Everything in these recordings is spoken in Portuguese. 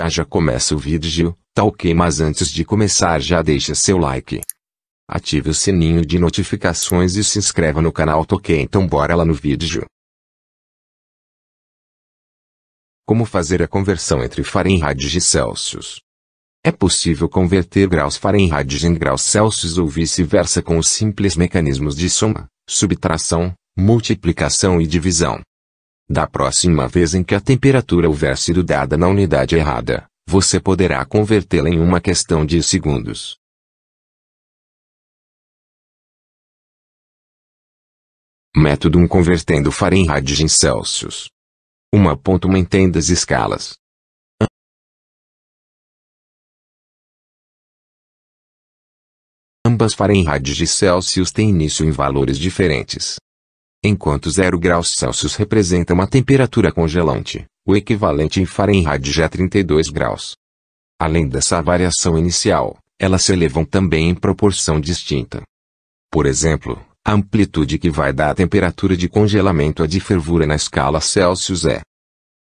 Já já começa o vídeo, tá ok mas antes de começar já deixa seu like. Ative o sininho de notificações e se inscreva no canal tá ok então bora lá no vídeo. Como fazer a conversão entre Fahrenheit e Celsius? É possível converter graus Fahrenheit em graus Celsius ou vice-versa com os simples mecanismos de soma, subtração, multiplicação e divisão. Da próxima vez em que a temperatura houver sido dada na unidade errada, você poderá convertê-la em uma questão de segundos. Método 1 convertendo Fahrenheit em Celsius. 1.1 entenda as escalas. Ambas Fahrenheit e Celsius têm início em valores diferentes. Enquanto 0 graus Celsius representa uma temperatura congelante, o equivalente em Fahrenheit já é 32 graus. Além dessa variação inicial, elas se elevam também em proporção distinta. Por exemplo, a amplitude que vai da temperatura de congelamento à de fervura na escala Celsius é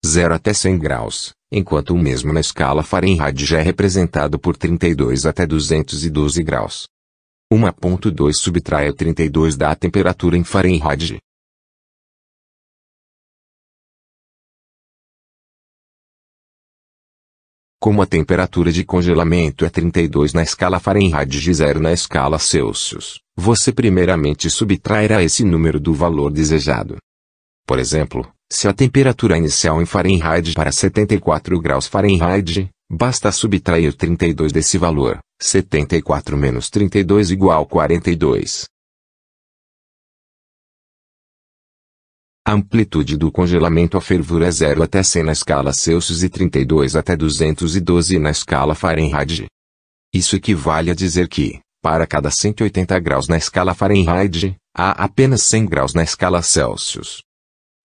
0 até 100 graus, enquanto o mesmo na escala Fahrenheit já é representado por 32 até 212 graus. 1.2 subtraia 32 da temperatura em Fahrenheit. Como a temperatura de congelamento é 32 na escala Fahrenheit de 0 na escala Celsius, você primeiramente subtrairá esse número do valor desejado. Por exemplo, se a temperatura inicial em Fahrenheit para 74 graus Fahrenheit, Basta subtrair 32 desse valor. 74 menos 32 igual 42. A amplitude do congelamento à fervura é 0 até 100 na escala Celsius e 32 até 212 na escala Fahrenheit. Isso equivale a dizer que, para cada 180 graus na escala Fahrenheit, há apenas 100 graus na escala Celsius.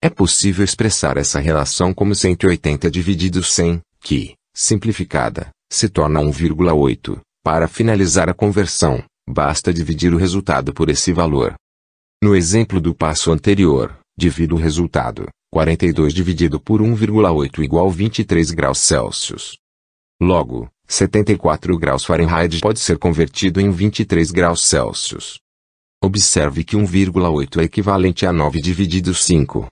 É possível expressar essa relação como 180 dividido 100, que, simplificada, se torna 1,8. Para finalizar a conversão, basta dividir o resultado por esse valor. No exemplo do passo anterior, divido o resultado, 42 dividido por 1,8 igual 23 graus Celsius. Logo, 74 graus Fahrenheit pode ser convertido em 23 graus Celsius. Observe que 1,8 é equivalente a 9 dividido 5.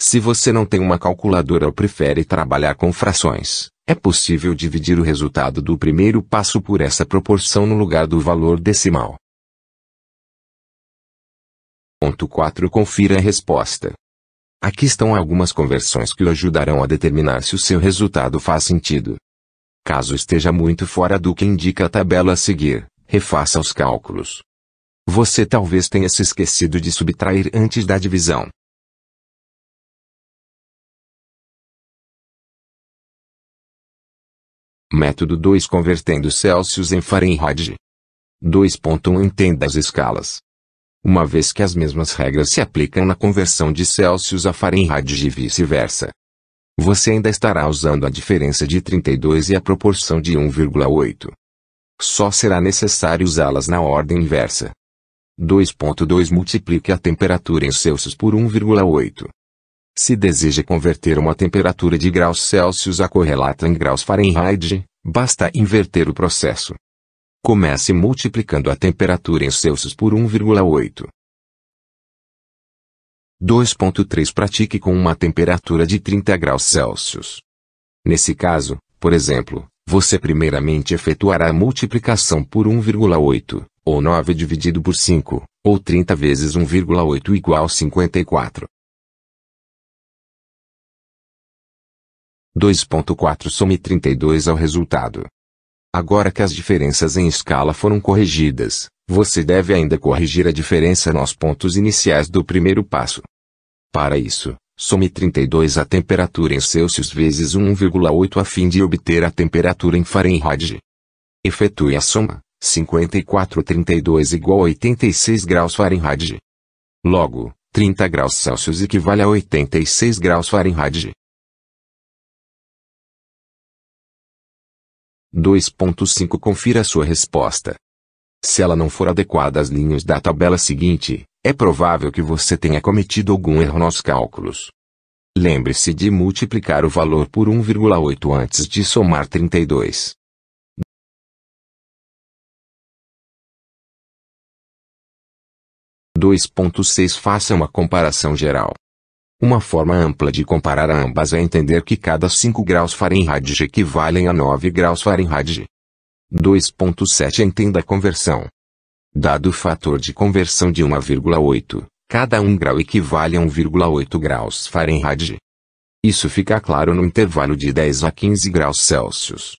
Se você não tem uma calculadora ou prefere trabalhar com frações, é possível dividir o resultado do primeiro passo por essa proporção no lugar do valor decimal. Ponto 4 Confira a resposta. Aqui estão algumas conversões que o ajudarão a determinar se o seu resultado faz sentido. Caso esteja muito fora do que indica a tabela a seguir, refaça os cálculos. Você talvez tenha se esquecido de subtrair antes da divisão. Método 2 Convertendo Celsius em Fahrenheit. 2.1 Entenda as escalas. Uma vez que as mesmas regras se aplicam na conversão de Celsius a Fahrenheit e vice-versa, você ainda estará usando a diferença de 32 e a proporção de 1,8. Só será necessário usá-las na ordem inversa. 2.2 Multiplique a temperatura em Celsius por 1,8. Se deseja converter uma temperatura de graus Celsius a correlata em graus Fahrenheit, basta inverter o processo. Comece multiplicando a temperatura em Celsius por 1,8. 2.3 Pratique com uma temperatura de 30 graus Celsius. Nesse caso, por exemplo, você primeiramente efetuará a multiplicação por 1,8, ou 9 dividido por 5, ou 30 vezes 1,8 igual 54. 2.4 some 32 ao resultado. Agora que as diferenças em escala foram corrigidas, você deve ainda corrigir a diferença nos pontos iniciais do primeiro passo. Para isso, some 32 a temperatura em Celsius vezes 1,8 a fim de obter a temperatura em Fahrenheit. Efetue a soma, 54,32 igual a 86 graus Fahrenheit. Logo, 30 graus Celsius equivale a 86 graus Fahrenheit. 2.5 Confira sua resposta. Se ela não for adequada às linhas da tabela seguinte, é provável que você tenha cometido algum erro nos cálculos. Lembre-se de multiplicar o valor por 1,8 antes de somar 32. 2.6 Faça uma comparação geral. Uma forma ampla de comparar ambas é entender que cada 5 graus Fahrenheit equivalem a 9 graus Fahrenheit. 2.7 Entenda a conversão. Dado o fator de conversão de 1,8, cada 1 grau equivale a 1,8 graus Fahrenheit. Isso fica claro no intervalo de 10 a 15 graus Celsius.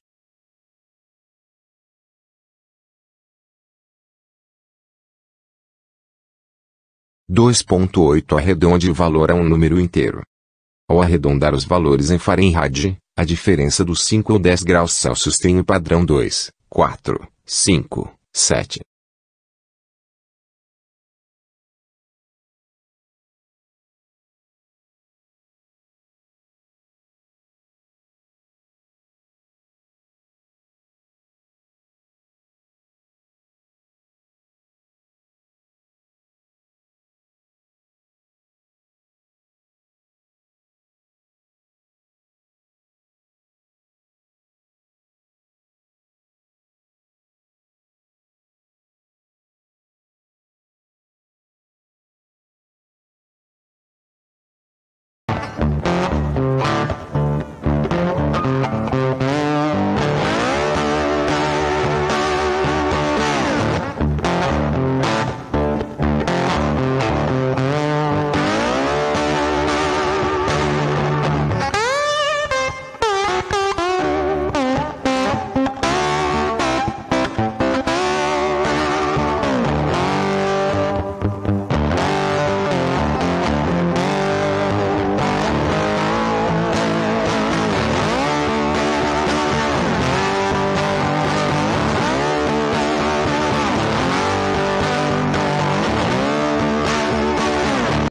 2.8 Arredonde o valor a um número inteiro. Ao arredondar os valores em Fahrenheit, a diferença dos 5 ou 10 graus Celsius tem o padrão 2, 4, 5, 7,